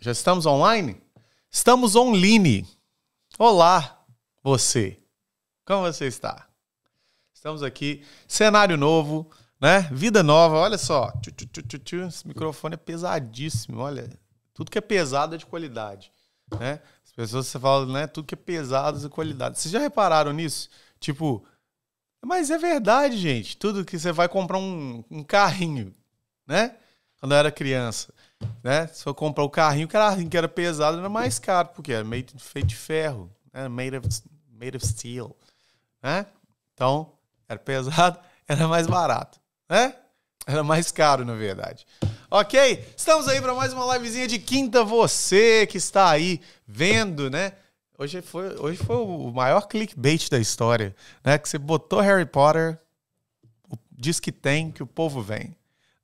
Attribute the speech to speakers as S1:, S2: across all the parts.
S1: Já estamos online? Estamos online. Olá, você. Como você está? Estamos aqui, cenário novo, né? Vida nova, olha só. Esse microfone é pesadíssimo, olha. Tudo que é pesado é de qualidade, né? As pessoas você fala, né, tudo que é pesado é de qualidade. Vocês já repararam nisso? Tipo, mas é verdade, gente. Tudo que você vai comprar um, um carrinho, né? Quando eu era criança, né? Se for comprar o carrinho, o carrinho que era pesado era mais caro, porque era meio feito de ferro, né? made, of, made of steel. Né? Então, era pesado, era mais barato. Né? Era mais caro, na verdade. Ok? Estamos aí para mais uma livezinha de quinta. Você que está aí vendo, né? Hoje foi, hoje foi o maior clickbait da história, né? Que você botou Harry Potter, diz que tem, que o povo vem,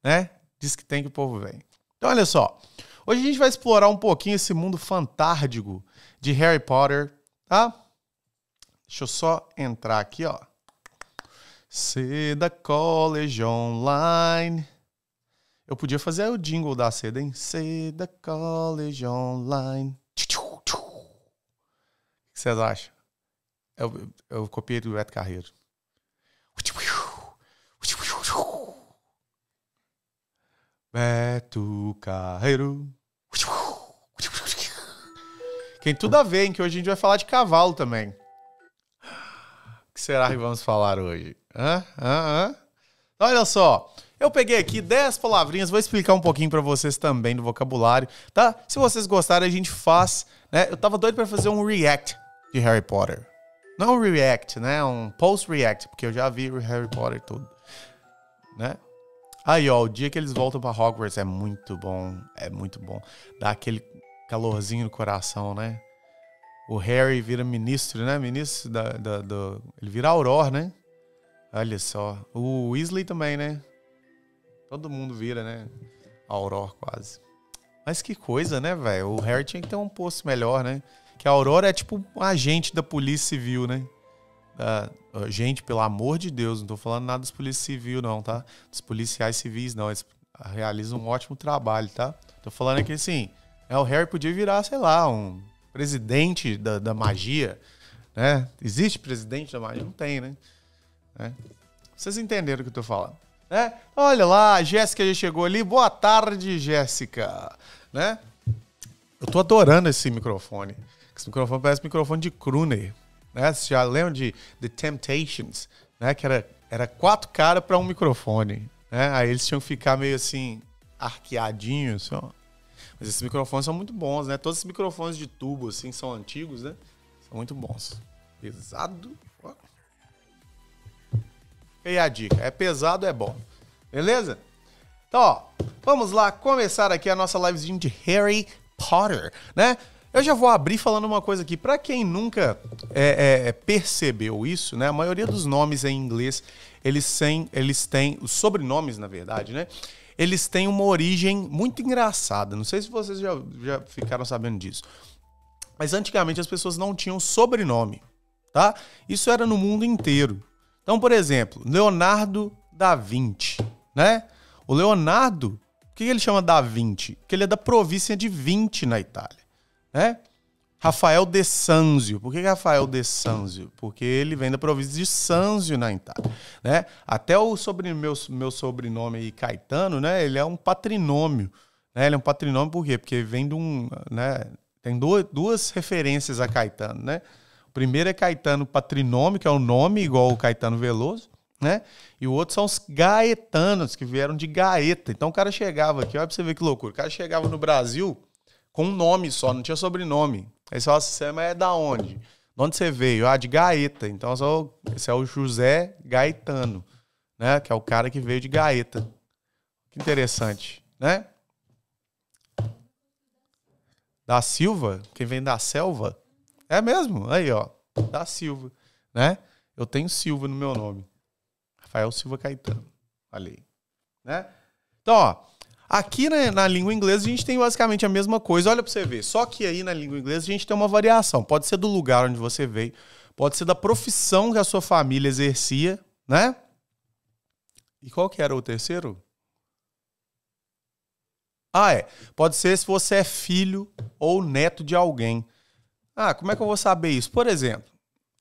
S1: né? Diz que tem, que o povo vem. Então, olha só. Hoje a gente vai explorar um pouquinho esse mundo fantástico de Harry Potter, tá? Deixa eu só entrar aqui, ó. Seda College Online. Eu podia fazer o jingle da seda, hein? Seda College Online. O que vocês acham? Eu, eu copiei do Beto Carreiro. Beto Carreiro. Tem tudo a ver, hein? Que hoje a gente vai falar de cavalo também. O que será que vamos falar hoje? Hã? Hã? Hã? Olha só. Eu peguei aqui 10 palavrinhas, vou explicar um pouquinho para vocês também do vocabulário, tá? Se vocês gostarem, a gente faz, né? Eu tava doido para fazer um react de Harry Potter. Não um react, né? Um post-react, porque eu já vi Harry Potter todo, né? Aí, ó, o dia que eles voltam para Hogwarts é muito bom. É muito bom. Dá aquele calorzinho no coração, né? O Harry vira ministro, né? Ministro da, da, do... Ele vira Auror, né? Olha só. O Weasley também, né? Todo mundo vira, né? Auror quase. Mas que coisa, né, velho? O Harry tinha que ter um posto melhor, né? Que a Aurora é tipo um agente da polícia civil, né? Da, ah, gente, pelo amor de Deus, não estou falando nada dos policiais civis, não, tá? Dos policiais civis, não. Eles realizam um ótimo trabalho, tá? Estou falando aqui assim: é, o Harry podia virar, sei lá, um presidente da, da magia, né? Existe presidente da magia? Não tem, né? É. Vocês entenderam o que eu tô falando, né? Olha lá, a Jéssica já chegou ali. Boa tarde, Jéssica, né? Eu tô adorando esse microfone. Esse microfone parece um microfone de Kruner. Né? já lembram de The Temptations, né? Que era, era quatro caras para um microfone. Né? Aí eles tinham que ficar meio assim, arqueadinhos. Assim, Mas esses microfones são muito bons, né? Todos esses microfones de tubo, assim, são antigos, né? São muito bons. Pesado. E a dica? É pesado, é bom. Beleza? Então, ó, vamos lá começar aqui a nossa livezinha de Harry Potter, né? Eu já vou abrir falando uma coisa aqui. Para quem nunca é, é, é, percebeu isso, né? A maioria dos nomes em inglês, eles têm, eles têm os sobrenomes, na verdade, né? Eles têm uma origem muito engraçada. Não sei se vocês já, já ficaram sabendo disso. Mas antigamente as pessoas não tinham sobrenome, tá? Isso era no mundo inteiro. Então, por exemplo, Leonardo da Vinci, né? O Leonardo, o que ele chama da Vinci? porque ele é da província de Vinci na Itália né? Rafael de Sanzio. Por que é Rafael de Sanzio? Porque ele vem da província de Sanzio, na né, Itália. Né? Até o sobre, meu, meu sobrenome aí, Caetano, né? ele é um patrinômio. Né? Ele é um patrinômio por quê? Porque vem de um... Né? Tem duas, duas referências a Caetano, né? O primeiro é Caetano patrinômio, que é o um nome igual o Caetano Veloso, né? E o outro são os gaetanos, que vieram de gaeta. Então o cara chegava aqui, olha pra você ver que loucura. O cara chegava no Brasil com um nome só, não tinha sobrenome. Aí você fala assim, é, mas é da onde? De onde você veio? Ah, de Gaeta. Então sou, esse é o José Gaetano, né? Que é o cara que veio de Gaeta. Que interessante, né? Da Silva, quem vem da selva. É mesmo? Aí, ó. Da Silva, né? Eu tenho Silva no meu nome. Rafael Silva Caetano. Falei. Né? Então, ó. Aqui né, na língua inglesa a gente tem basicamente a mesma coisa. Olha para você ver. Só que aí na língua inglesa a gente tem uma variação. Pode ser do lugar onde você veio, pode ser da profissão que a sua família exercia, né? E qual que era o terceiro? Ah, é. Pode ser se você é filho ou neto de alguém. Ah, como é que eu vou saber isso? Por exemplo,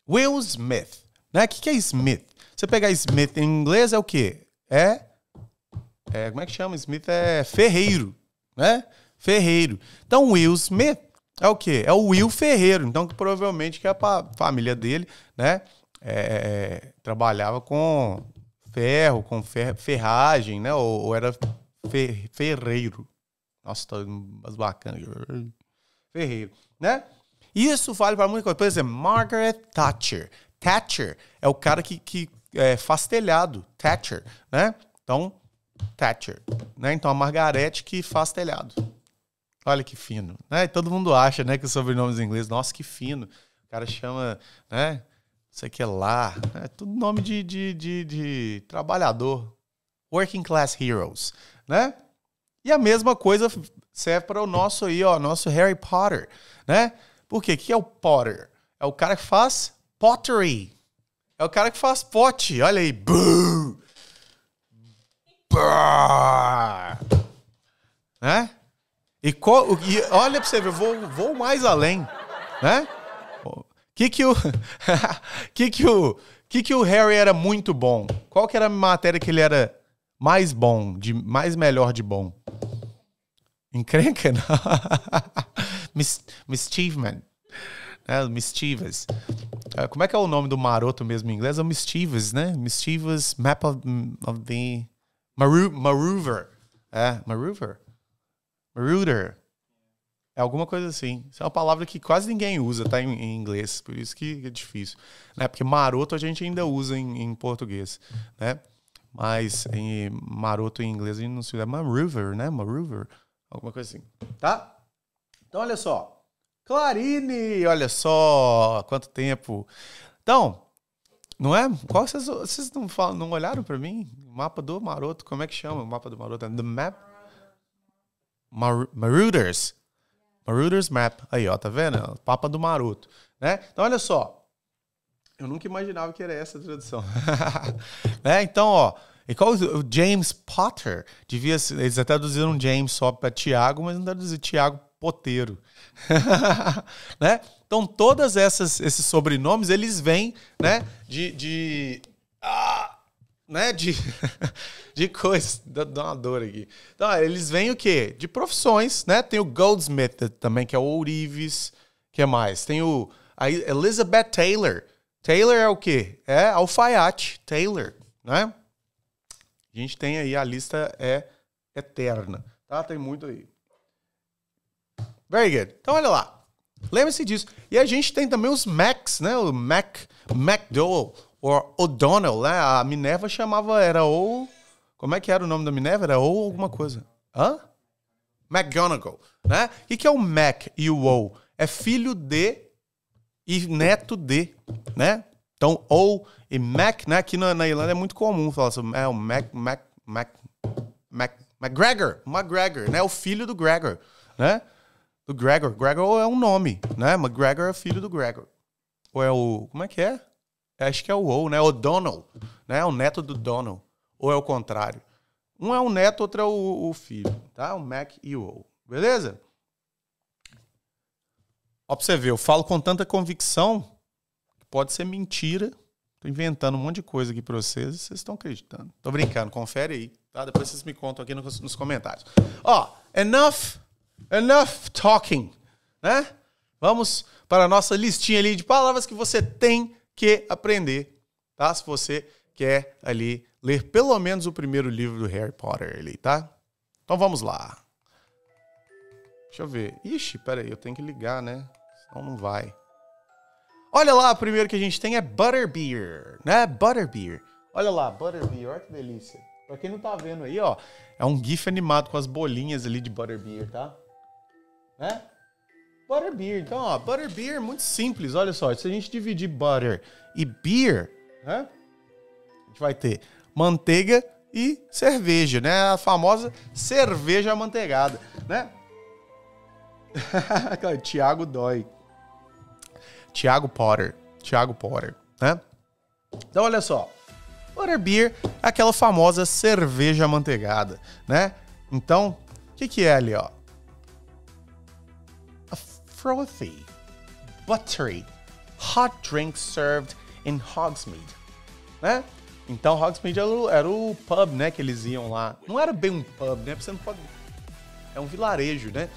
S1: Will Smith, né? O que, que é Smith? Você pegar Smith em inglês é o quê? É é, como é que chama? Smith é ferreiro, né? Ferreiro. Então, Will Smith é o quê? É o Will Ferreiro. Então, que provavelmente que a família dele, né? É, é, trabalhava com ferro, com fer, ferragem, né? Ou, ou era fer, ferreiro. Nossa, tá mais bacana. Ferreiro, né? Isso vale para muita coisa. Por exemplo, Margaret Thatcher. Thatcher é o cara que, que é, faz telhado. Thatcher, né? Então, Thatcher, né? Então a Margarete que faz telhado. Olha que fino, né? todo mundo acha, né, que os sobrenomes em inglês, nossa, que fino. O cara chama, né? Sei que é lá, né? é tudo nome de, de, de, de trabalhador, working class heroes, né? E a mesma coisa serve para o nosso aí, ó, nosso Harry Potter, né? Por quê? O que é o Potter? É o cara que faz pottery. É o cara que faz pote. Olha aí, boo! Né? E, co... e olha pra você ver, vou, vou mais além. Né? Que que o que que o que que o Harry era muito bom? Qual que era a matéria que ele era mais bom, de mais melhor de bom? Encrenca, Mis, mischievement. É, mischievous. É, como é que é o nome do maroto mesmo em inglês? É o Mischievous, né? Mischievous Map of, of the Maru, Maruver. É, Maruver? Maruder. É alguma coisa assim. Isso é uma palavra que quase ninguém usa, tá? Em, em inglês. Por isso que é difícil. Né? Porque maroto a gente ainda usa em, em português, né? Mas em maroto em inglês a gente não se usa. Maruver, né? Maruver. Alguma coisa assim. Tá? Então, olha só. Clarine, olha só. Quanto tempo. Então, não é? Qual vocês, vocês não, falam, não olharam para mim? Mapa do Maroto, como é que chama o mapa do Maroto? The Map Mar Maruders, Maruders Map. Aí, ó, tá vendo? Papa do Maroto, né? Então olha só. Eu nunca imaginava que era essa a tradução. né? Então, ó, e qual o James Potter? Devia eles até traduziram James só para Tiago, mas não traduziram Tiago Poteiro. né? Então, todas essas esses sobrenomes, eles vêm, né, de... de ah, né, de, de coisa Dá, uma dor aqui. Então, eles vêm o quê? De profissões, né? Tem o Goldsmith também, que é o ourives. que é mais? Tem o a Elizabeth Taylor. Taylor é o quê? É alfaiate, Taylor, né? A gente tem aí, a lista é eterna, tá? Tem muito aí. Very good. Então, olha lá. Lembre-se disso. E a gente tem também os Macs, né? O Mac, MacDowell, ou O'Donnell, né? A Minerva chamava, era ou... Como é que era o nome da Minerva? Era ou alguma coisa. Hã? McGonagall, né? O que é o Mac e o ou? É filho de e neto de, né? Então, ou e Mac, né? Aqui na, na Irlanda é muito comum falar assim, é, o Mac, Mac, Mac, Mac, McGregor, McGregor, né? O filho do Gregor, né? Do Gregor. Gregor é um nome, né? McGregor é filho do Gregor. Ou é o. Como é que é? é acho que é o O, né? O Donald. Né? É o neto do Donald. Ou é o contrário. Um é o neto, outro é o, o filho, tá? O Mac e o O. Beleza? Ó, pra você ver, eu falo com tanta convicção que pode ser mentira. Tô inventando um monte de coisa aqui pra vocês e vocês estão acreditando. Tô brincando, confere aí, tá? Depois vocês me contam aqui nos, nos comentários. Ó, enough enough talking, né? Vamos para a nossa listinha ali de palavras que você tem que aprender, tá? Se você quer ali ler pelo menos o primeiro livro do Harry Potter ali, tá? Então vamos lá. Deixa eu ver. Ixi, peraí, eu tenho que ligar, né? Senão não vai. Olha lá, o primeiro que a gente tem é Butterbeer, né? Butterbeer. Olha lá, Butterbeer, olha que delícia. Pra quem não tá vendo aí, ó, é um gif animado com as bolinhas ali de Butterbeer, tá? Né? Butter beer. Então, ó, butter beer é muito simples. Olha só, se a gente dividir butter e beer, né? A gente vai ter manteiga e cerveja, né? A famosa cerveja amanteigada, né? Tiago dói. Tiago Potter. Tiago Potter, né? Então, olha só. Butterbeer é aquela famosa cerveja amanteigada, né? Então, o que, que é ali, ó? frothy, buttery, hot drink served in Hogsmeade, né? Então Hogsmeade era o, era o pub, né, que eles iam lá. Não era bem um pub, né? Porque você não pode é um vilarejo, né?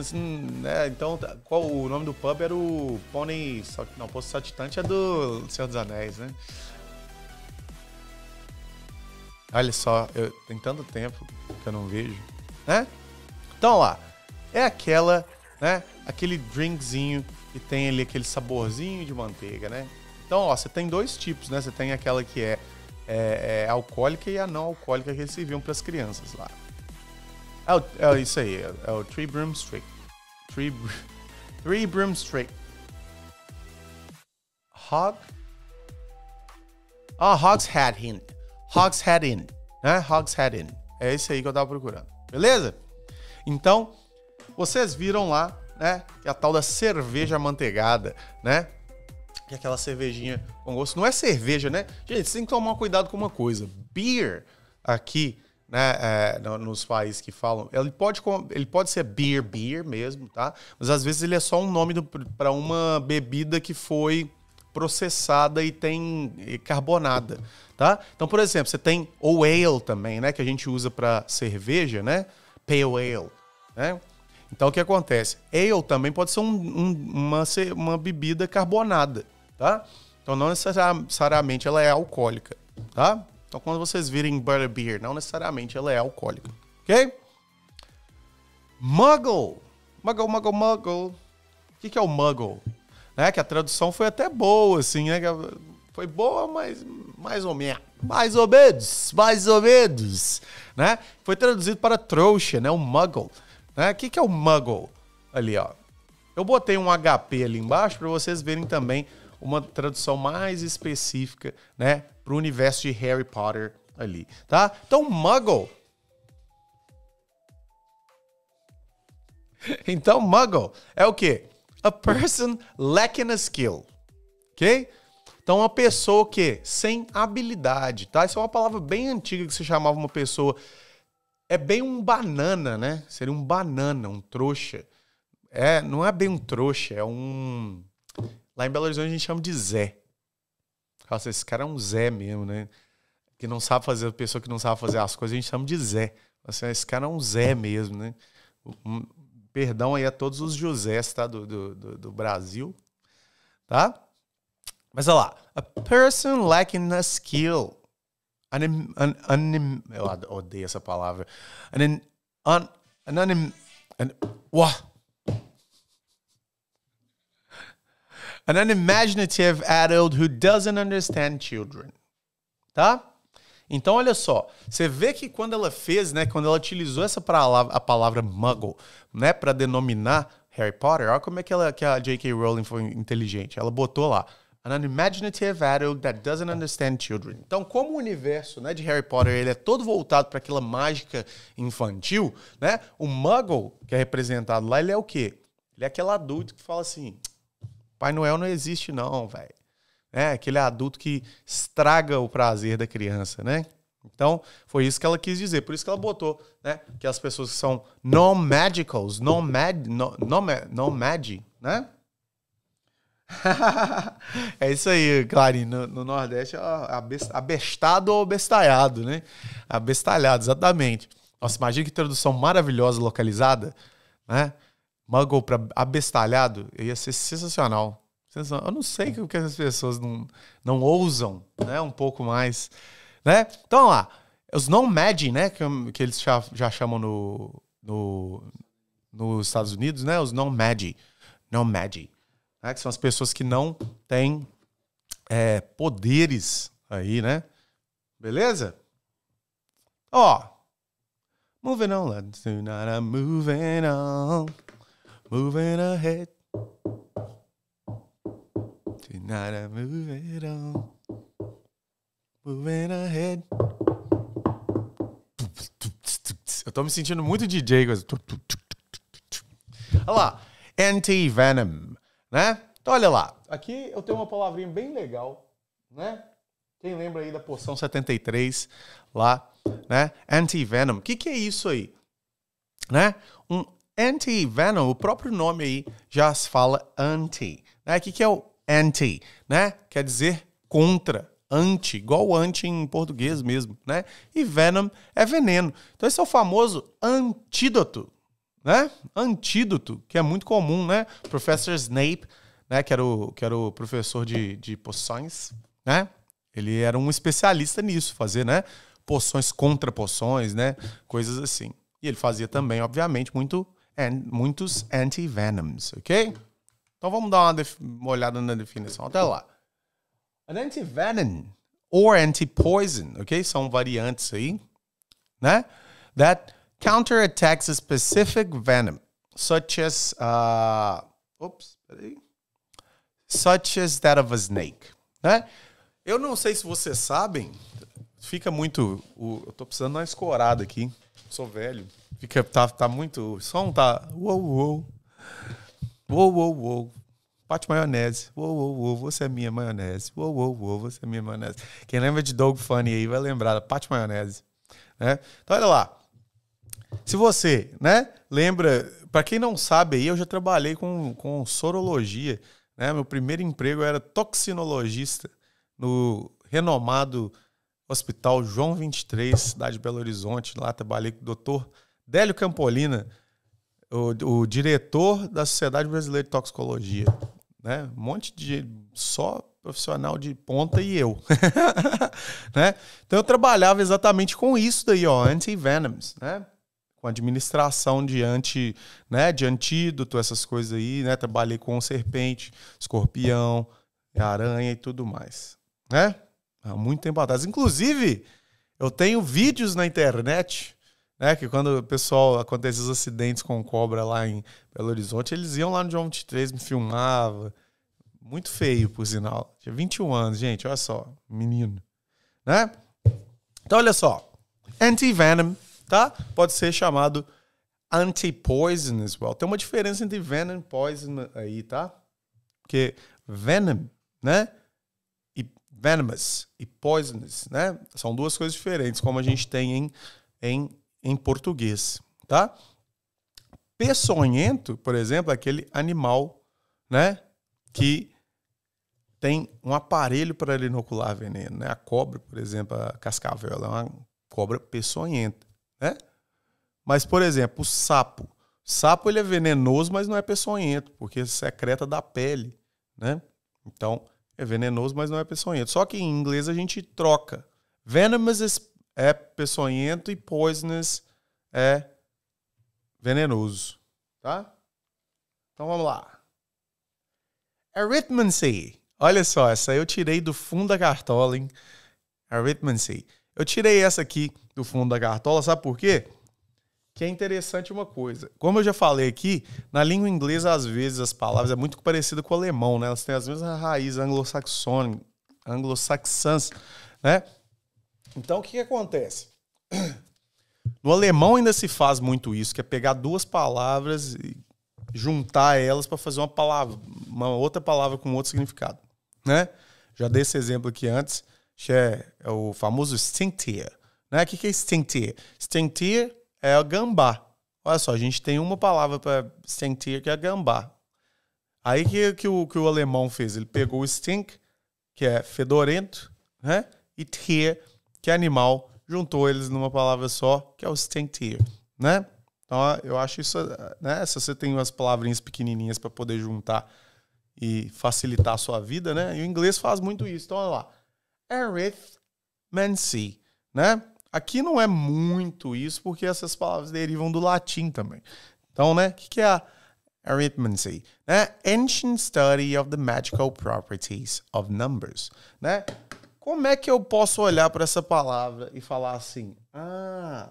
S1: Assim, né? Então, tá, qual o nome do pub era o Pony. Não, Poço Saltitante é do Senhor dos Anéis, né? Olha só, eu, tem tanto tempo que eu não vejo, né? Então lá, é aquela, né? aquele drinkzinho que tem ali aquele saborzinho de manteiga, né? Então, ó, você tem dois tipos, né? Você tem aquela que é, é, é alcoólica e a não alcoólica que eles serviam para as crianças lá. É, o, é isso aí, é, o Three Street, Three, Broom three Hog? Ah, Hog's Head Inn. Hog's Head Inn, né? Hog's Head Inn. É isso aí que eu tava procurando, beleza? Então, vocês viram lá né? Que é a tal da cerveja amanteigada, né? Que é aquela cervejinha com gosto. Não é cerveja, né? Gente, você tem que tomar cuidado com uma coisa. Beer aqui, né? É, nos países que falam, ele pode, ele pode ser beer, beer mesmo, tá? Mas às vezes ele é só um nome para uma bebida que foi processada e tem carbonada, tá? Então, por exemplo, você tem o ale também, né? Que a gente usa para cerveja, né? Pale ale, né? Então o que acontece? Ale também pode ser um, um, uma, uma bebida carbonada, tá? Então não necessariamente ela é alcoólica, tá? Então quando vocês virem butterbeer, não necessariamente ela é alcoólica, ok? Muggle, muggle, muggle, muggle. O que é o muggle? Né? Que a tradução foi até boa, assim, né? Foi boa, mas mais ou menos. Mais ou menos, mais ou menos, né? Foi traduzido para trouxa, né? O muggle. Né? O que, que é o Muggle? Ali, ó. Eu botei um HP ali embaixo para vocês verem também uma tradução mais específica, né, para o universo de Harry Potter ali, tá? Então, Muggle. Então, Muggle é o quê? A person lacking a skill, ok? Então, uma pessoa que sem habilidade, tá? Isso é uma palavra bem antiga que se chamava uma pessoa é bem um banana, né? Seria um banana, um trouxa. É, não é bem um trouxa, é um. Lá em Belo Horizonte a gente chama de Zé. Nossa, esse cara é um Zé mesmo, né? Que não sabe fazer, pessoa que não sabe fazer as coisas, a gente chama de Zé. Assim, esse cara é um Zé mesmo, né? Um, perdão aí a todos os Josés, tá? Do, do, do, do Brasil, tá? Mas olha lá. A person lacking a skill anim, an, anim, eu odeio essa palavra. Anim, an, an, anim, an, uah. an unimaginative adult who doesn't understand children. Tá? Então, olha só, você vê que quando ela fez, né, quando ela utilizou essa palavra, a palavra muggle, né, para denominar Harry Potter, olha como é que, ela, que a J.K. Rowling foi inteligente. Ela botou lá, an unimaginative adult that doesn't understand children. Então, como o universo né, de Harry Potter ele é todo voltado para aquela mágica infantil, né? O Muggle que é representado lá, ele é o quê? Ele é aquele adulto que fala assim: Pai Noel não existe não, velho. É aquele adulto que estraga o prazer da criança, né? Então, foi isso que ela quis dizer. Por isso que ela botou, né? Que as pessoas que são non-magicals, non-mag, non-mag, non né? é isso aí, Clarim. No, no Nordeste, abestado ou bestalhado, né? Abestalhado, exatamente. Nossa, imagina que tradução maravilhosa localizada, né? Muggle para abestalhado ia ser sensacional. Eu não sei o que as pessoas não, não ousam, né? Um pouco mais, né? Então, lá, os non-mad, né? Que, que eles já, já chamam no, no, nos Estados Unidos, né? Os non-mad. Non-mad né, que são as pessoas que não têm é, poderes aí, né? Beleza? Ó, moving on, let's do not I'm moving on, moving ahead. Tonight I'm moving on, moving ahead. Eu tô me sentindo muito DJ. Olha lá. Anti-Venom né? Então olha lá. Aqui eu tenho uma palavrinha bem legal, né? Quem lembra aí da porção 73 lá, né? Anti-venom. O que, que é isso aí? Né? Um anti-venom, o próprio nome aí já se fala anti. Né? O que, que é o anti? Né? Quer dizer contra, anti, igual anti em português mesmo, né? E venom é veneno. Então esse é o famoso antídoto né? Antídoto, que é muito comum, né? Professor Snape, né? Que era o, que era o professor de, de poções, né? Ele era um especialista nisso, fazer, né? Poções contra poções, né? Coisas assim. E ele fazia também, obviamente, muito, muitos anti-venoms, ok? Então vamos dar uma, uma olhada na definição. Até lá. An anti-venom or anti-poison, ok? São variantes aí, né? That counterattacks a specific venom, such as, uh, oops, such as that of a snake. Né? Eu não sei se vocês sabem, fica muito. O, eu tô precisando de uma escorada aqui. Sou velho. Fica, tá, tá muito. O som tá. Uou, uou. Uou, uou, uou. Pate maionese. Uou, uou, uou. Você é minha maionese. Uou, uou, uou. Você é minha maionese. Quem lembra de Dog Funny aí vai lembrar da Pate maionese. Né? Então, olha lá. Se você, né, lembra, para quem não sabe aí, eu já trabalhei com, com sorologia, né? Meu primeiro emprego era toxinologista no renomado Hospital João 23, cidade de Belo Horizonte. Lá trabalhei com o doutor Délio Campolina, o, o diretor da Sociedade Brasileira de Toxicologia. Né? Um monte de só profissional de ponta e eu. né? Então eu trabalhava exatamente com isso daí, ó, anti-venoms, né? com administração diante, né, de antídoto, essas coisas aí, né? Trabalhei com serpente, escorpião, aranha e tudo mais, né? Há muito tempo atrás. Inclusive, eu tenho vídeos na internet, né, que quando o pessoal acontece os acidentes com cobra lá em Belo Horizonte, eles iam lá no João 23, me filmava. Muito feio, por sinal. Tinha 21 anos, gente, olha só, menino, né? Então, olha só. Anti-Venom tá? Pode ser chamado anti-poison as well. Tem uma diferença entre venom e poison aí, tá? Porque venom, né? E venomous e poisonous, né? São duas coisas diferentes, como a gente tem em, em, em português, tá? Peçonhento, por exemplo, é aquele animal, né? Que tem um aparelho para ele inocular veneno, né? A cobra, por exemplo, a cascavel, ela é uma cobra peçonhenta né? Mas, por exemplo, o sapo. sapo ele é venenoso, mas não é peçonhento, porque secreta da pele, né? Então, é venenoso, mas não é peçonhento. Só que em inglês a gente troca. Venomous é peçonhento e poisonous é venenoso, tá? Então vamos lá. Arithmancy. Olha só, essa eu tirei do fundo da cartola, hein? Arithmancy. Eu tirei essa aqui do fundo da cartola, sabe por quê? Que é interessante uma coisa. Como eu já falei aqui, na língua inglesa, às vezes, as palavras é muito parecida com o alemão, né? Elas têm as mesmas raízes anglo-saxônicas, anglo-saxãs, né? Então, o que, que acontece? No alemão ainda se faz muito isso, que é pegar duas palavras e juntar elas para fazer uma palavra, uma outra palavra com outro significado, né? Já dei esse exemplo aqui antes, que é, é o famoso Cynthia. Né? O que é stinktier? Stinktier é gambá. Olha só, a gente tem uma palavra para stinktier que é gambá. Aí que, que, o, que o alemão fez? Ele pegou o stink, que é fedorento, né? e tier, que é animal, juntou eles numa palavra só, que é o stinktier. Né? Então, eu acho isso, né? Se você tem umas palavrinhas pequenininhas para poder juntar e facilitar a sua vida, né? E o inglês faz muito isso. Então, olha lá. Arithmancy, né? Aqui não é muito isso, porque essas palavras derivam do latim também. Então, né, o que, que é a arithmancy, né? Ancient study of the magical properties of numbers, né? Como é que eu posso olhar para essa palavra e falar assim, ah,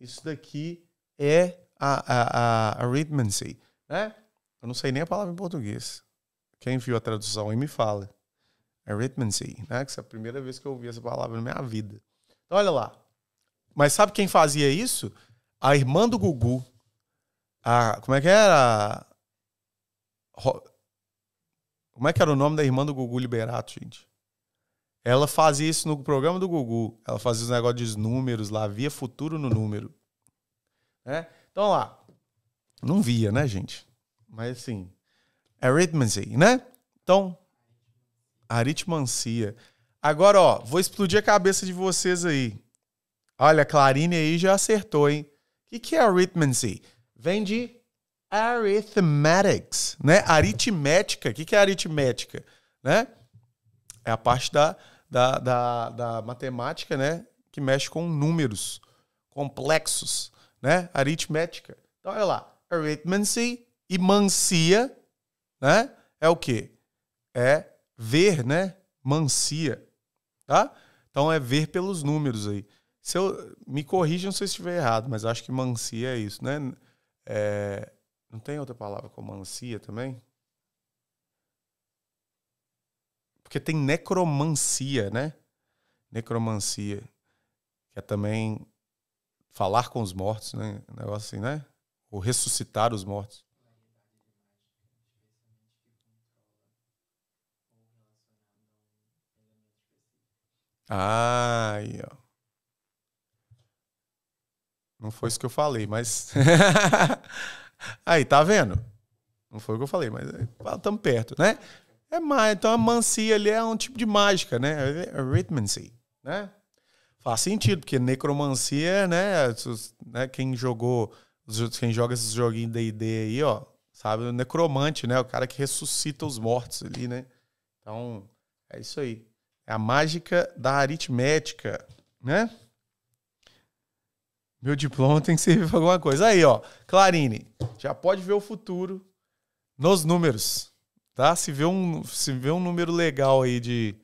S1: isso daqui é a, a, a arithmancy, né? Eu não sei nem a palavra em português. Quem viu a tradução e me fala. Arithmancy, né? Que essa é a primeira vez que eu ouvi essa palavra na minha vida. Então, olha lá. Mas sabe quem fazia isso? A irmã do Gugu. A, como é que era? Como é que era o nome da irmã do Gugu Liberato, gente? Ela fazia isso no programa do Gugu. Ela fazia os negócios de números lá, via futuro no número. Né? Então lá. Não via, né, gente? Mas assim. Arithmancy, né? Então. Aritmancia. Agora, ó, vou explodir a cabeça de vocês aí. Olha, Clarine aí já acertou, hein? O que, que é arithmancy? Vem de arithmetics, né? Aritmética. O que, que é aritmética? Né? É a parte da, da, da, da matemática, né? Que mexe com números complexos, né? Aritmética. Então, olha lá. Arithmancy e mancia, né? É o quê? É ver, né? Mancia, tá? Então, é ver pelos números aí. Se eu, me corrijam se eu estiver errado, mas acho que mancia é isso, né? É, não tem outra palavra como mancia também? Porque tem necromancia, né? Necromancia. Que é também falar com os mortos, né? Um negócio assim, né? Ou ressuscitar os mortos. Ah, aí, ó. Não foi isso que eu falei, mas. aí, tá vendo? Não foi o que eu falei, mas estamos é, perto, né? É mais então a mancia ali é um tipo de mágica, né? É arithmancy, né? Faz sentido, porque necromancia, né? né quem jogou, quem joga esses joguinhos D&D aí, ó, sabe? O necromante, né? O cara que ressuscita os mortos ali, né? Então, é isso aí. É a mágica da aritmética, né? Meu diploma tem que servir para alguma coisa. Aí, ó, Clarine, já pode ver o futuro nos números, tá? Se vê um, se vê um número legal aí de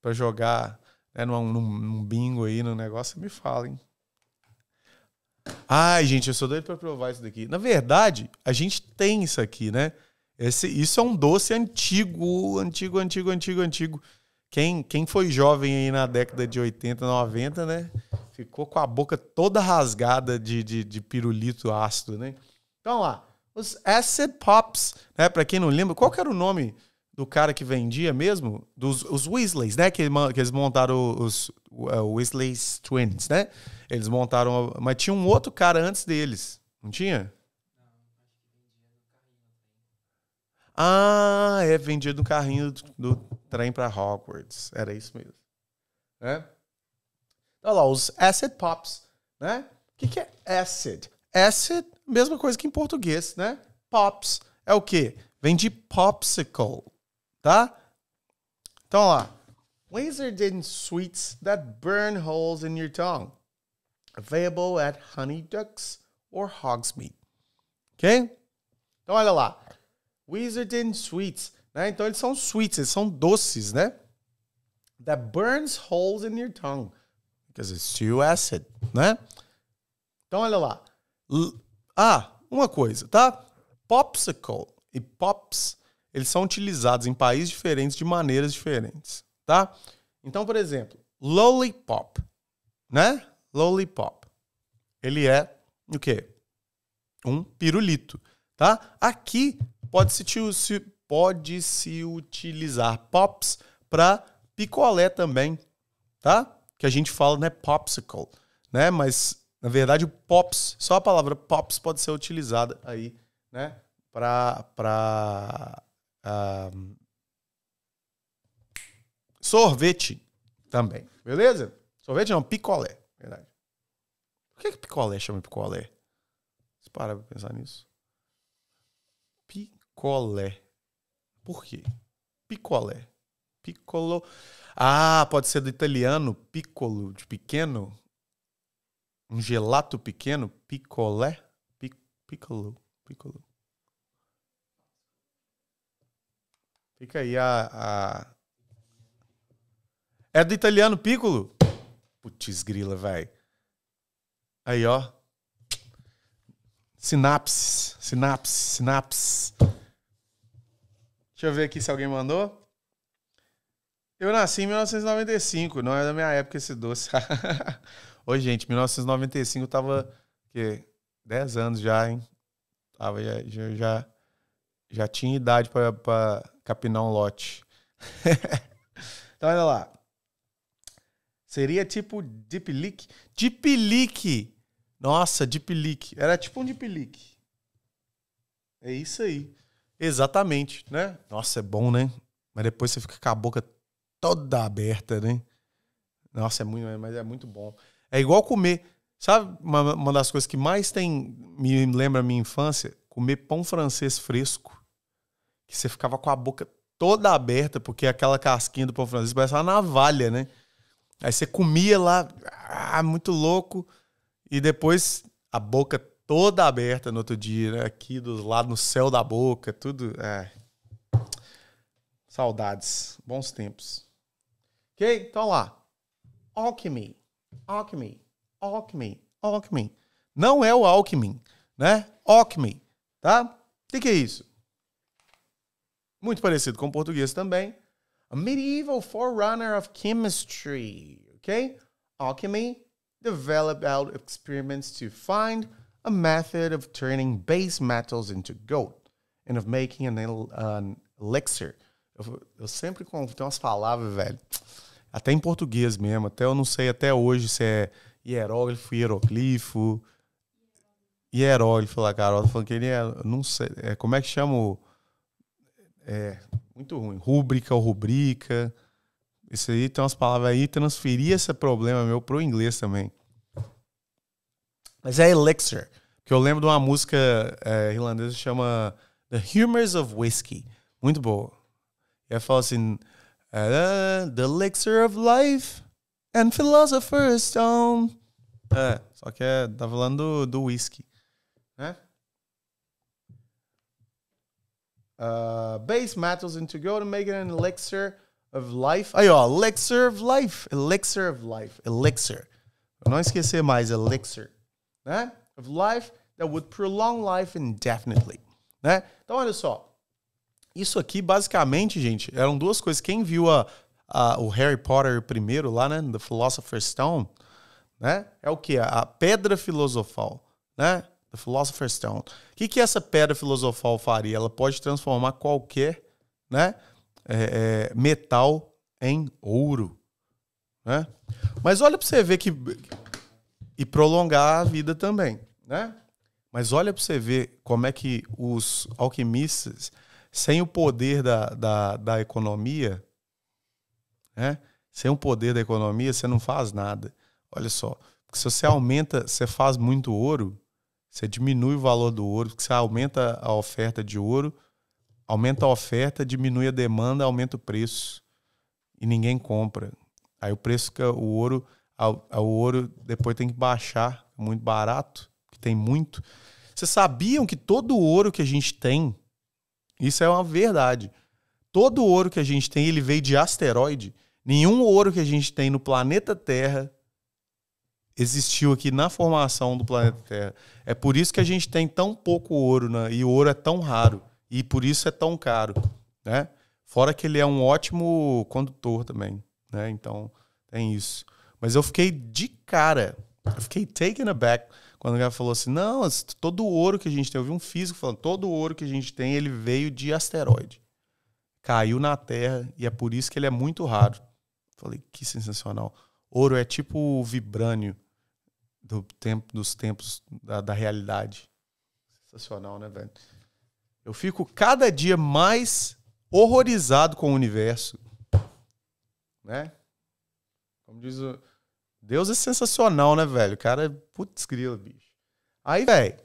S1: para jogar né, num, num, bingo aí, no negócio, me fala, hein? Ai, gente, eu sou doido para provar isso daqui. Na verdade, a gente tem isso aqui, né? Esse, isso é um doce antigo, antigo, antigo, antigo, antigo. Quem, quem foi jovem aí na década de 80, 90, né? Ficou com a boca toda rasgada de, de, de pirulito ácido, né? Então, lá, os Acid Pops, né? Pra quem não lembra, qual que era o nome do cara que vendia mesmo? Dos os Weasleys, né? Que, que eles montaram os uh, Weasley's Twins, né? Eles montaram... Mas tinha um outro cara antes deles, não tinha? Ah, é vendido um carrinho do, do trem para Hogwarts. Era isso mesmo. Né? Olha lá, os acid pops, né? O que, que é acid? Acid, mesma coisa que em português, né? Pops é o quê? Vem de popsicle, tá? Então, olha lá. Laser thin sweets that burn holes in your tongue. Available at Honey Ducks or Hogsmeade. Ok? Então, olha lá. Wizard and Sweets, né? Então eles são sweets, eles são doces, né? That burns holes in your tongue. Because it's too acid, né? Então olha lá. L ah, uma coisa, tá? Popsicle e pops, eles são utilizados em países diferentes de maneiras diferentes, tá? Então, por exemplo, lollipop, né? Lollipop. Ele é o quê? Um pirulito, tá? Aqui pode-se pode -se utilizar pops para picolé também, tá? Que a gente fala, né, popsicle, né? Mas, na verdade, o pops, só a palavra pops pode ser utilizada aí, né? Pra... pra um, ah, sorvete também, beleza? Sorvete não, picolé, verdade. Por que, que picolé chama picolé? Você para pra pensar nisso picolé. Por quê? Picolé. Piccolo. Ah, pode ser do italiano, piccolo, de pequeno. Um gelato pequeno, picolé. piccolo, piccolo. Fica aí a, a... É do italiano, piccolo. Putz grila, velho. Aí, ó. Sinapses, sinapses, sinapses. Deixa eu ver aqui se alguém mandou. Eu nasci em 1995, não é da minha época esse doce. Oi, gente, 1995 eu tava que 10 anos já, hein? Tava já já, já tinha idade para capinar um lote. então olha lá. Seria tipo Deep Leak? Deep Leak. Nossa, Deep Leak. Era tipo um Deep Leak. É isso aí. Exatamente, né? Nossa, é bom, né? Mas depois você fica com a boca toda aberta, né? Nossa, é muito, é, mas é muito bom. É igual comer. Sabe uma, uma das coisas que mais tem me lembra a minha infância? Comer pão francês fresco. Que você ficava com a boca toda aberta, porque aquela casquinha do pão francês parece uma navalha, né? Aí você comia lá, ah, muito louco, e depois a boca toda aberta no outro dia, né? aqui dos lados, no céu da boca, tudo. É. Saudades, bons tempos. Ok? Então lá. Alchemy, alchemy, alchemy, alchemy. Não é o alchemy, né? Alchemy, tá? O que, que é isso? Muito parecido com o português também. A medieval forerunner of chemistry, ok? Alchemy developed out experiments to find a method of turning base metals into gold and of making an, el an elixir. Eu, eu sempre com umas palavras, velho. Até em português mesmo. Até eu não sei até hoje se é hieróglifo, hieroglifo. Hieróglifo lá, Carol. Tá falando que ele é. Não sei. É, como é que chama o. É. Muito ruim. Rúbrica ou rubrica. Isso aí tem umas palavras aí. Transferir esse problema meu pro inglês também mas é Elixir. Que eu lembro de uma música é, irlandesa que chama The Humors of Whiskey. Muito boa. E fala assim: uh, The Elixir of Life and Philosopher's Stone. É, só que é, tá falando do, do whisky. Né? Uh, base metals into gold go to make it an elixir of life. Aí, ó, elixir of life, elixir of life, elixir. não esquecer mais, elixir né? Of life that would prolong life indefinitely, né? Então olha só, isso aqui basicamente, gente, eram duas coisas. Quem viu a, a, o Harry Potter primeiro lá, né? The Philosopher's Stone, né? É o que? A pedra filosofal, né? The Philosopher's Stone. O que, que essa pedra filosofal faria? Ela pode transformar qualquer né, é, é, metal em ouro. Né? Mas olha para você ver que e prolongar a vida também, né? Mas olha para você ver como é que os alquimistas, sem o poder da, da, da economia, né? sem o poder da economia, você não faz nada. Olha só, se você aumenta, você faz muito ouro, você diminui o valor do ouro, porque você aumenta a oferta de ouro, aumenta a oferta, diminui a demanda, aumenta o preço. E ninguém compra. Aí o preço que o ouro ao, ouro depois tem que baixar, é muito barato, que tem muito. Vocês sabiam que todo o ouro que a gente tem, isso é uma verdade. Todo o ouro que a gente tem, ele veio de asteroide. Nenhum ouro que a gente tem no planeta Terra existiu aqui na formação do planeta Terra. É por isso que a gente tem tão pouco ouro, né? E o ouro é tão raro. E por isso é tão caro, né? Fora que ele é um ótimo condutor também, né? Então, tem isso. Mas eu fiquei de cara. Eu fiquei taken aback quando o cara falou assim: não, todo o ouro que a gente tem. Eu vi um físico falando: todo o ouro que a gente tem, ele veio de asteroide. Caiu na Terra e é por isso que ele é muito raro. Falei: que sensacional. Ouro é tipo o vibrânio do tempo, dos tempos da, da realidade. Sensacional, né, velho? Eu fico cada dia mais horrorizado com o universo. Né? Como diz o. Deus é sensacional, né, velho? O cara é putz grila, bicho. Aí, velho,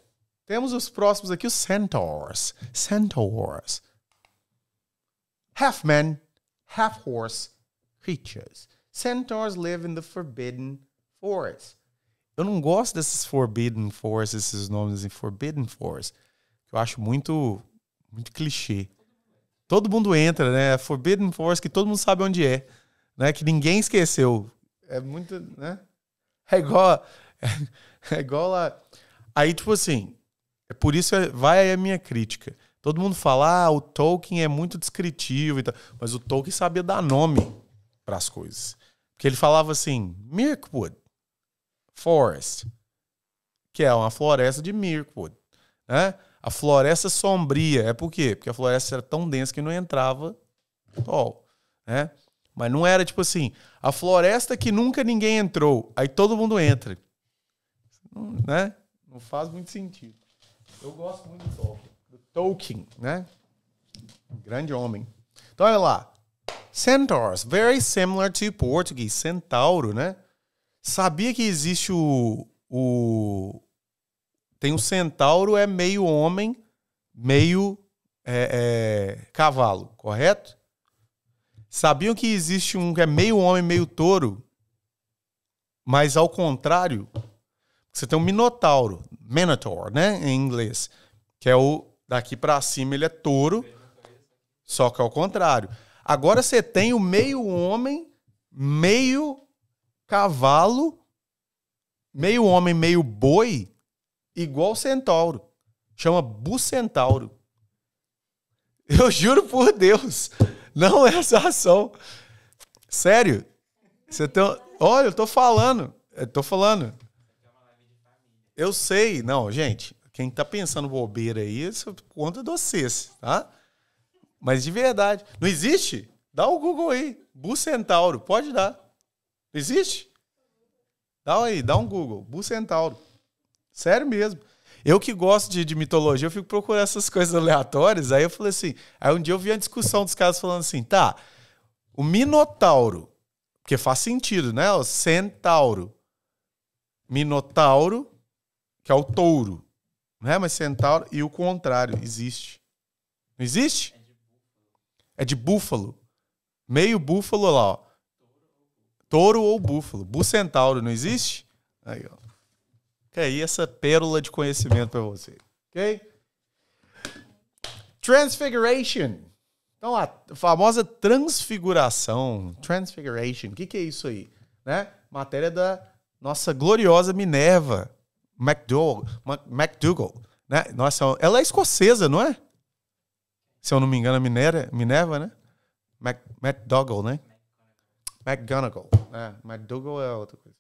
S1: temos os próximos aqui, os Centaurs. Centaurs. Half man, half horse creatures. Centaurs live in the forbidden forest. Eu não gosto desses forbidden forest, esses nomes em assim, forbidden forest, que eu acho muito muito clichê. Todo mundo entra, né? É forbidden forest que todo mundo sabe onde é né? Que ninguém esqueceu. É muito, né? É igual, é igual a... Aí, tipo assim, é por isso é, vai aí a minha crítica. Todo mundo fala, ah, o Tolkien é muito descritivo e tal. Mas o Tolkien sabia dar nome para as coisas. Porque ele falava assim, Mirkwood Forest, que é uma floresta de Mirkwood, né? A floresta sombria, é por quê? Porque a floresta era tão densa que não entrava sol, né? Mas não era tipo assim, a floresta que nunca ninguém entrou, aí todo mundo entra. Não, né? não faz muito sentido. Eu gosto muito do Tolkien, do Tolkien né? grande homem. Então olha lá. Centaurs, very similar to Portuguese, centauro, né? Sabia que existe o, o tem o um centauro é meio homem, meio é, é, cavalo, correto? Sabiam que existe um que é meio homem, meio touro, mas ao contrário, você tem um minotauro, minotaur, né, em inglês, que é o daqui para cima ele é touro, só que ao contrário. Agora você tem o meio homem, meio cavalo, meio homem, meio boi, igual centauro. Chama bucentauro. Eu juro por Deus. Não é essa ação. Sério? Você tem. Olha, eu tô falando. Eu tô falando. Eu sei. Não, gente. Quem tá pensando bobeira aí, é conta de vocês, tá? Mas de verdade. Não existe? Dá o Google aí. Bucentauro. Centauro. Pode dar. Não existe? Dá aí, dá um Google. Bucentauro. Centauro. Sério mesmo. Eu que gosto de, de mitologia, eu fico procurando essas coisas aleatórias. Aí eu falei assim. Aí um dia eu vi a discussão dos caras falando assim: tá, o Minotauro, porque faz sentido, né? O centauro. Minotauro, que é o touro, né? Mas centauro e o contrário existe. Não existe? É de búfalo. É Meio búfalo lá, ó. Touro ou búfalo. Bucentauro não existe? Aí, ó. Fica aí é essa pérola de conhecimento para você. Ok? Transfiguration. Então, a famosa transfiguração. Transfiguration. O que, que é isso aí? Né? Matéria da nossa gloriosa Minerva MacDougall. né? Nossa, ela é escocesa, não é? Se eu não me engano, a Minerva, Minerva né? Mac, MacDougall, né? McGonagall. É, MacDougall é outra coisa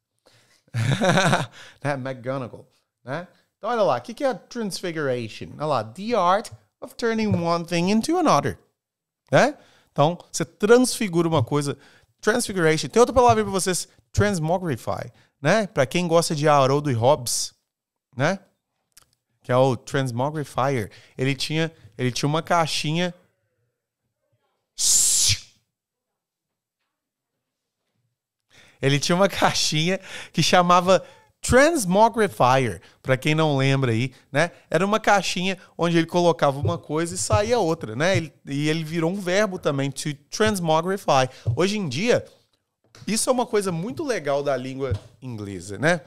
S1: né? McGonagall, né? Então olha lá, o que, que é transfiguration? Olha lá, the art of turning one thing into another, né? Então, você transfigura uma coisa. Transfiguration. Tem outra palavra para vocês, transmogrify, né? Para quem gosta de Haroldo e Hobbes, né? Que é o transmogrifier. Ele tinha, ele tinha uma caixinha Ele tinha uma caixinha que chamava Transmogrifier, para quem não lembra aí, né? Era uma caixinha onde ele colocava uma coisa e saía outra, né? Ele, e ele virou um verbo também, to transmogrify. Hoje em dia, isso é uma coisa muito legal da língua inglesa, né?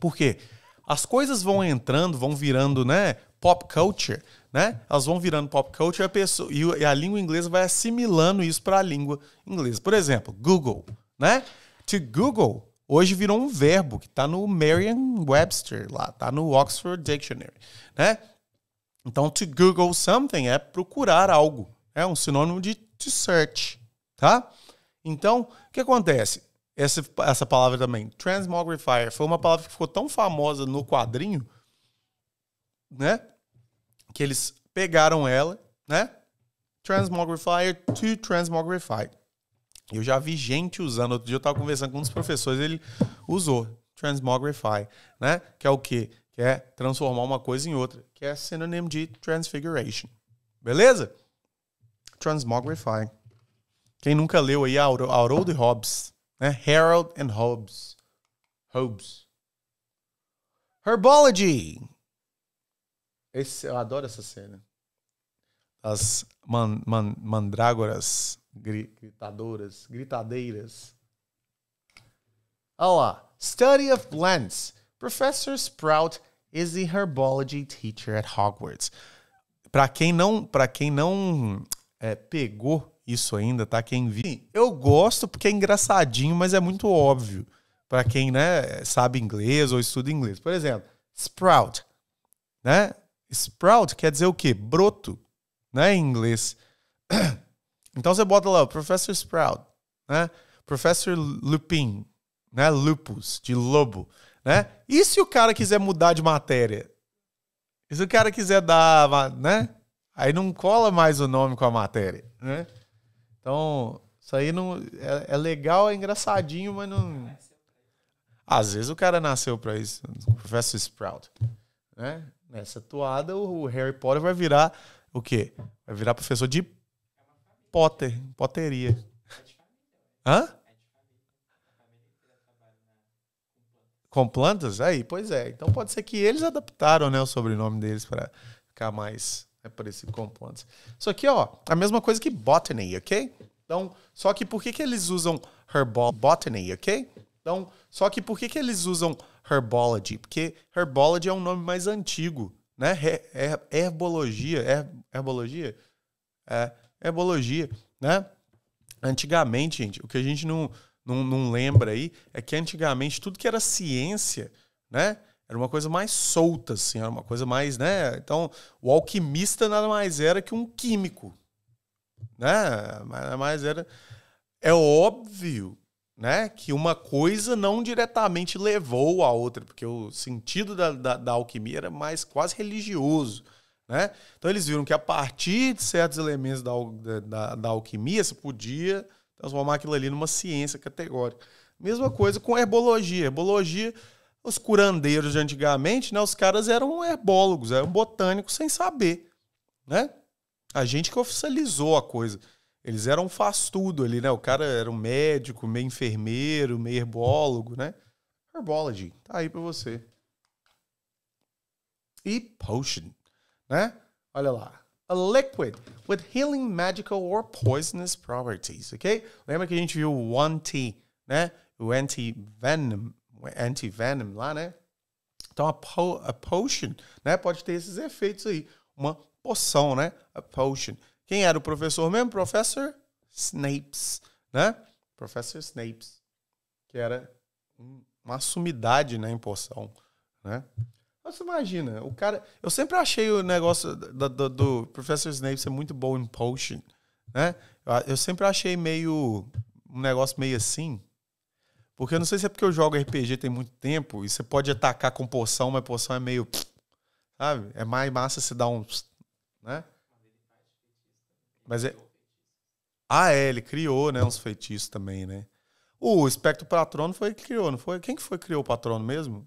S1: Porque as coisas vão entrando, vão virando, né? Pop culture, né? Elas vão virando pop culture a pessoa, e a língua inglesa vai assimilando isso para a língua inglesa. Por exemplo, Google, né? To Google hoje virou um verbo que está no Merriam-Webster lá, está no Oxford Dictionary, né? Então, to Google something é procurar algo, é um sinônimo de to search, tá? Então, o que acontece? Essa, essa palavra também, transmogrifier, foi uma palavra que ficou tão famosa no quadrinho, né? Que eles pegaram ela, né? Transmogrifier to transmogrify. Eu já vi gente usando. Outro dia eu estava conversando com um dos professores, ele usou Transmogrify, né? Que é o quê? Que é transformar uma coisa em outra, que é sinônimo de Transfiguration. Beleza? Transmogrify. Quem nunca leu aí Harold e Hobbes, né? Harold and Hobbes. Hobbes. Herbology. Esse, eu adoro essa cena as man, man, mandrágoras gritadoras, gritadeiras. Olha lá. Uh, study of Plants. Professor Sprout is the herbology teacher at Hogwarts. Para quem não, para quem não é, pegou isso ainda, tá? Quem viu, eu gosto porque é engraçadinho, mas é muito óbvio para quem, né, sabe inglês ou estuda inglês. Por exemplo, sprout, né? Sprout quer dizer o quê? Broto né, em inglês. Então você bota lá, Professor Sprout, né? Professor Lupin, né? Lupus, de lobo, né? E se o cara quiser mudar de matéria? E se o cara quiser dar, né? Aí não cola mais o nome com a matéria, né? Então, isso aí não é, é legal, é engraçadinho, mas não às vezes o cara nasceu para isso, Professor Sprout, né? Nessa toada o Harry Potter vai virar o quê? Vai virar professor de Potter, poteria. Hã? Com plantas? Aí, é, pois é. Então pode ser que eles adaptaram né, o sobrenome deles para ficar mais né, parecido com plantas. Isso aqui, ó, a mesma coisa que botany, ok? Então, só que por que, que eles usam herbal ok? Então, só que por que, que eles usam herbology? Porque herbology é um nome mais antigo, né? Her her herbologia, her Herbologia? É, herbologia, né? Antigamente, gente, o que a gente não, não, não lembra aí é que antigamente tudo que era ciência, né? Era uma coisa mais solta, assim, era uma coisa mais, né? Então, o alquimista nada mais era que um químico, né? Nada mais era. É óbvio, né? Que uma coisa não diretamente levou a outra, porque o sentido da, da, da alquimia era mais quase religioso. Né? Então eles viram que a partir de certos elementos da, da, da alquimia se podia transformar aquilo ali numa ciência categórica. Mesma coisa com herbologia. Herbologia, os curandeiros de antigamente, né, os caras eram herbólogos, eram botânicos sem saber. Né? A gente que oficializou a coisa. Eles eram faz-tudo ali, né? O cara era um médico, meio enfermeiro, meio herbólogo, né? Herbology, tá aí pra você. E potion né? Olha lá. A liquid with healing magical or poisonous properties, ok? Lembra que a gente viu o anti, né? O anti-venom, anti-venom lá, né? Então a, po a potion, né? Pode ter esses efeitos aí. Uma poção, né? A potion. Quem era o professor mesmo? Professor Snapes, né? Professor Snapes, que era uma sumidade né, em poção, né? Você imagina, o cara. Eu sempre achei o negócio do, do, do Professor Snape ser muito bom em potion, né? Eu sempre achei meio. um negócio meio assim. Porque eu não sei se é porque eu jogo RPG tem muito tempo e você pode atacar com poção, mas poção é meio. Sabe? É mais massa se dar um. Né? Mas é. Ah, é, ele criou, né? Uns feitiços também, né? O Espectro Patrono foi que criou, não foi? Quem que foi que criou o Patrono mesmo?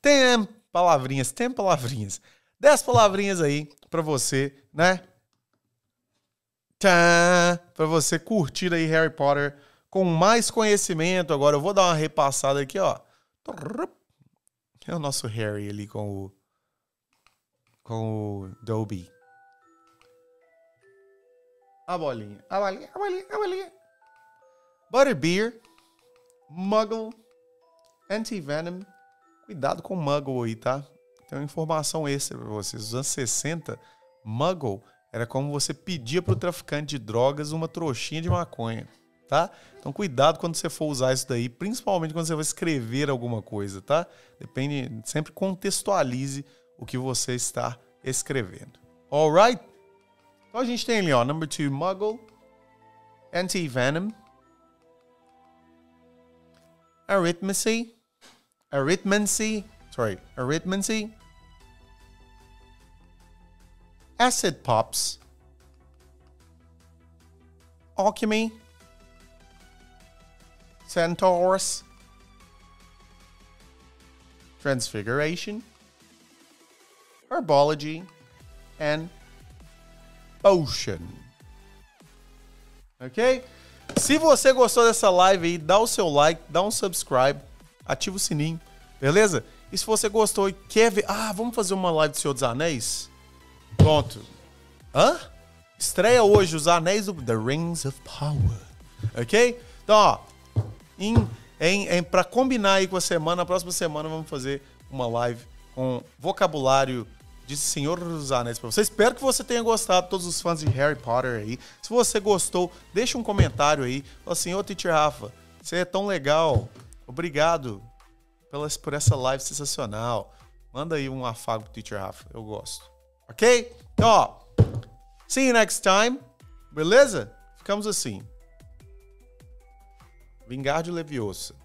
S1: Tem palavrinhas, tem palavrinhas. Dez palavrinhas aí para você, né? Para você curtir aí Harry Potter com mais conhecimento. Agora eu vou dar uma repassada aqui, ó. É o nosso Harry ali com o com o Dolby. A bolinha, a bolinha, a bolinha, a bolinha. Butterbeer, Muggle, Anti-Venom, Cuidado com o Muggle aí, tá? Tem uma informação extra para vocês. Nos anos 60, Muggle era como você pedia para o traficante de drogas uma trouxinha de maconha, tá? Então cuidado quando você for usar isso daí, principalmente quando você vai escrever alguma coisa, tá? Depende, sempre contextualize o que você está escrevendo. Alright? Então a gente tem ali, ó, number two, Muggle, Anti-Venom, arithmacy. arithmancy, sorry, arithmancy, acid pops, alchemy, centaurs, transfiguration, herbology, and potion. Ok? Se você gostou dessa live aí, dá o seu like, dá um subscribe ativa o sininho, beleza? E se você gostou e quer ver. Ah, vamos fazer uma live do Senhor dos Anéis? Pronto. Hã? Estreia hoje os Anéis do The Rings of Power. Ok? Então, ó. Em, em, em, pra combinar aí com a semana, a próxima semana vamos fazer uma live com vocabulário de Senhor dos Anéis pra você. Espero que você tenha gostado, todos os fãs de Harry Potter aí. Se você gostou, deixa um comentário aí. Fala assim, ô Teacher Rafa, você é tão legal. Obrigado pelas, por essa live sensacional. Manda aí um afago pro Teacher Rafa. Eu gosto. Ok? Então, ó. See you next time. Beleza? Ficamos assim. Vingar de Leviosa.